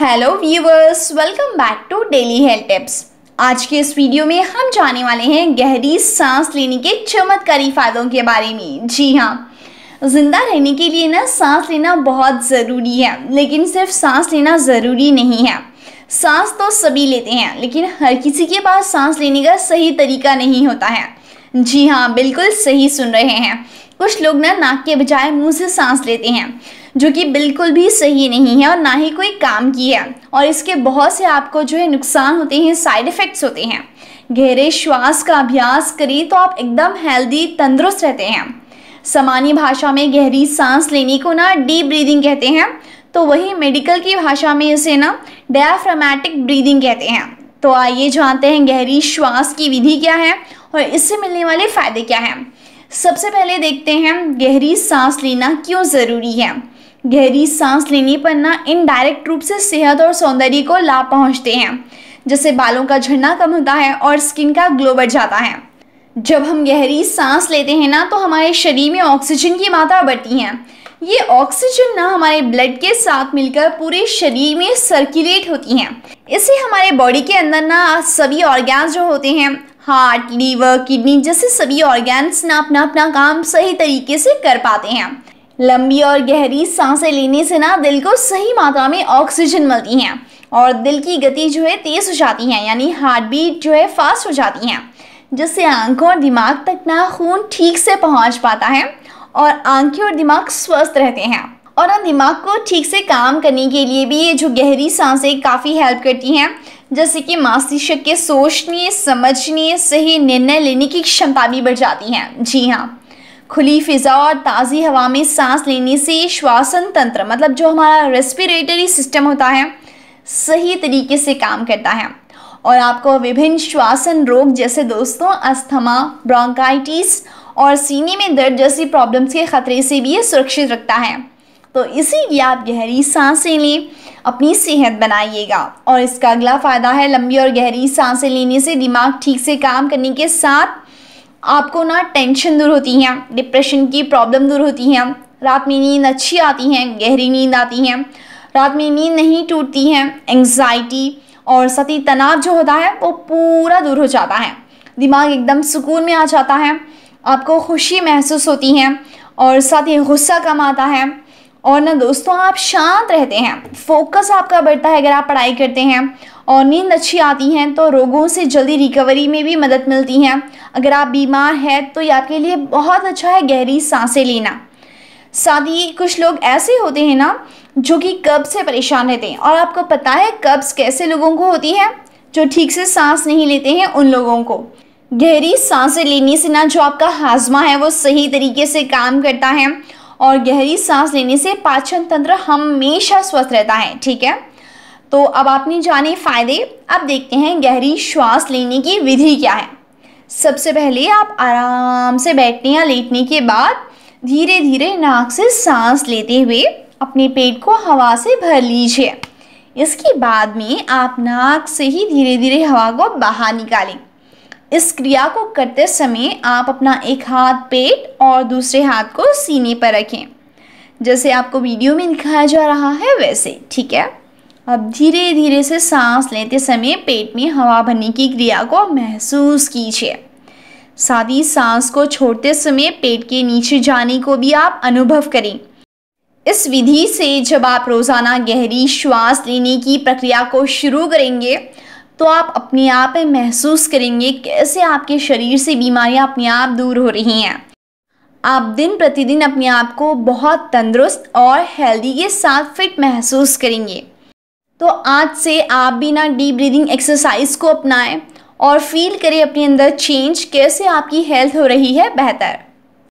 hello viewers welcome back to daily health tips आज के इस वीडियो में हम जाने वाले हैं गहरी सांस लेने के चमत्कारी फायदों के बारे में जी हाँ जिंदा रहने के लिए ना सांस लेना बहुत ज़रूरी है लेकिन सिर्फ सांस लेना ज़रूरी नहीं है सांस तो सभी लेते हैं लेकिन हर किसी के पास सांस लेने का सही तरीका नहीं होता है जी हाँ बिल्कुल सही सुन रहे हैं कुछ लोग ना नाक के बजाय मुंह से सांस लेते हैं जो कि बिल्कुल भी सही नहीं है और ना ही कोई काम की है और इसके बहुत से आपको जो है नुकसान होते हैं साइड इफ़ेक्ट्स होते हैं गहरे श्वास का अभ्यास करें तो आप एकदम हेल्दी तंदुरुस्त रहते हैं सामान्य भाषा में गहरी सांस लेने को ना डीप ब्रीदिंग कहते हैं तो वही मेडिकल की भाषा में इसे ना डायफ्रामेटिक ब्रीदिंग कहते हैं तो आइए जानते हैं गहरी श्वास की विधि क्या है और इससे मिलने वाले फ़ायदे क्या हैं सबसे पहले देखते हैं गहरी सांस लेना क्यों ज़रूरी है गहरी सांस लेने पर ना इनडायरेक्ट रूप से सेहत और सौंदर्य को लाभ पहुंचते हैं जैसे बालों का झड़ना कम होता है और स्किन का ग्लो बढ़ जाता है जब हम गहरी सांस लेते हैं ना तो हमारे शरीर में ऑक्सीजन की मात्रा बढ़ती है ये ऑक्सीजन ना हमारे ब्लड के साथ मिलकर पूरे शरीर में सर्कुलेट होती हैं इससे हमारे बॉडी के अंदर ना सभी ऑर्गेन्स जो होते हैं हार्ट लीवर किडनी जैसे सभी ऑर्गेन्स ना अपना अपना काम सही तरीके से कर पाते हैं लंबी और गहरी सांसें लेने से ना दिल को सही मात्रा में ऑक्सीजन मिलती हैं और दिल की गति जो है तेज़ हो जाती है यानी हार्ट बीट जो है फास्ट हो जाती हैं जिससे आंखों और दिमाग तक ना खून ठीक से पहुंच पाता है और आंखें और दिमाग स्वस्थ रहते हैं और दिमाग को ठीक से काम करने के लिए भी ये जो गहरी सांसें काफ़ी हेल्प करती हैं जैसे कि मस्तिष्क के सोचने समझने सही निर्णय लेने की क्षमता भी बढ़ जाती हैं जी हाँ खुली फिज़ा और ताज़ी हवा में सांस लेने से श्वासन तंत्र मतलब जो हमारा रेस्पिरेटरी सिस्टम होता है सही तरीके से काम करता है और आपको विभिन्न श्वासन रोग जैसे दोस्तों अस्थमा ब्रोंकाइटिस और सीने में दर्द जैसी प्रॉब्लम्स के ख़तरे से भी ये सुरक्षित रखता है तो इसी लिए आप गहरी सांसें लें अपनी सेहत बनाइएगा और इसका अगला फ़ायदा है लंबी और गहरी सांसें लेने से दिमाग ठीक से काम करने के साथ आपको ना टेंशन दूर होती है डिप्रेशन की प्रॉब्लम दूर होती है रात में नींद अच्छी आती है गहरी नींद आती है रात में नींद नहीं टूटती है एंग्जाइटी और सती तनाव जो होता है वो पूरा दूर हो जाता है दिमाग एकदम सुकून में आ जाता है आपको खुशी महसूस होती है और साथ ही गुस्सा कम आता है और ना दोस्तों तो आप शांत रहते हैं फोकस आपका बढ़ता है अगर आप पढ़ाई करते हैं और नींद अच्छी आती है तो रोगों से जल्दी रिकवरी में भी मदद मिलती है अगर आप बीमार हैं तो ये आपके लिए बहुत अच्छा है गहरी सांसें लेना साथ ही कुछ लोग ऐसे होते हैं ना जो कि कब्ज से परेशान रहते हैं और आपको पता है कब्ज कैसे लोगों को होती है जो ठीक से सांस नहीं लेते हैं उन लोगों को गहरी सांसें लेने से ना जो आपका हाजमा है वो सही तरीके से काम करता है और गहरी सांस लेने से पाचन तंत्र हमेशा स्वस्थ रहता है ठीक है तो अब आपने जाने फायदे अब देखते हैं गहरी श्वास लेने की विधि क्या है सबसे पहले आप आराम से बैठने या लेटने के बाद धीरे धीरे नाक से सांस लेते हुए अपने पेट को हवा से भर लीजिए इसके बाद में आप नाक से ही धीरे धीरे हवा को बाहर निकालें इस क्रिया को करते समय आप अपना एक हाथ पेट और दूसरे हाथ को सीने पर रखें जैसे आपको वीडियो में दिखाया जा रहा है वैसे ठीक है अब धीरे धीरे से सांस लेते समय पेट में हवा भरने की क्रिया को महसूस कीजिए साथ ही सांस को छोड़ते समय पेट के नीचे जाने को भी आप अनुभव करें इस विधि से जब आप रोज़ाना गहरी श्वास लेने की प्रक्रिया को शुरू करेंगे तो आप अपने आप में महसूस करेंगे कैसे आपके शरीर से बीमारियां अपने आप दूर हो रही हैं आप दिन प्रतिदिन अपने आप को बहुत तंदुरुस्त और हेल्दी के साथ फिट महसूस करेंगे तो आज से आप भी ना डीप ब्रीदिंग एक्सरसाइज को अपनाएं और फील करें अपने अंदर चेंज कैसे आपकी हेल्थ हो रही है बेहतर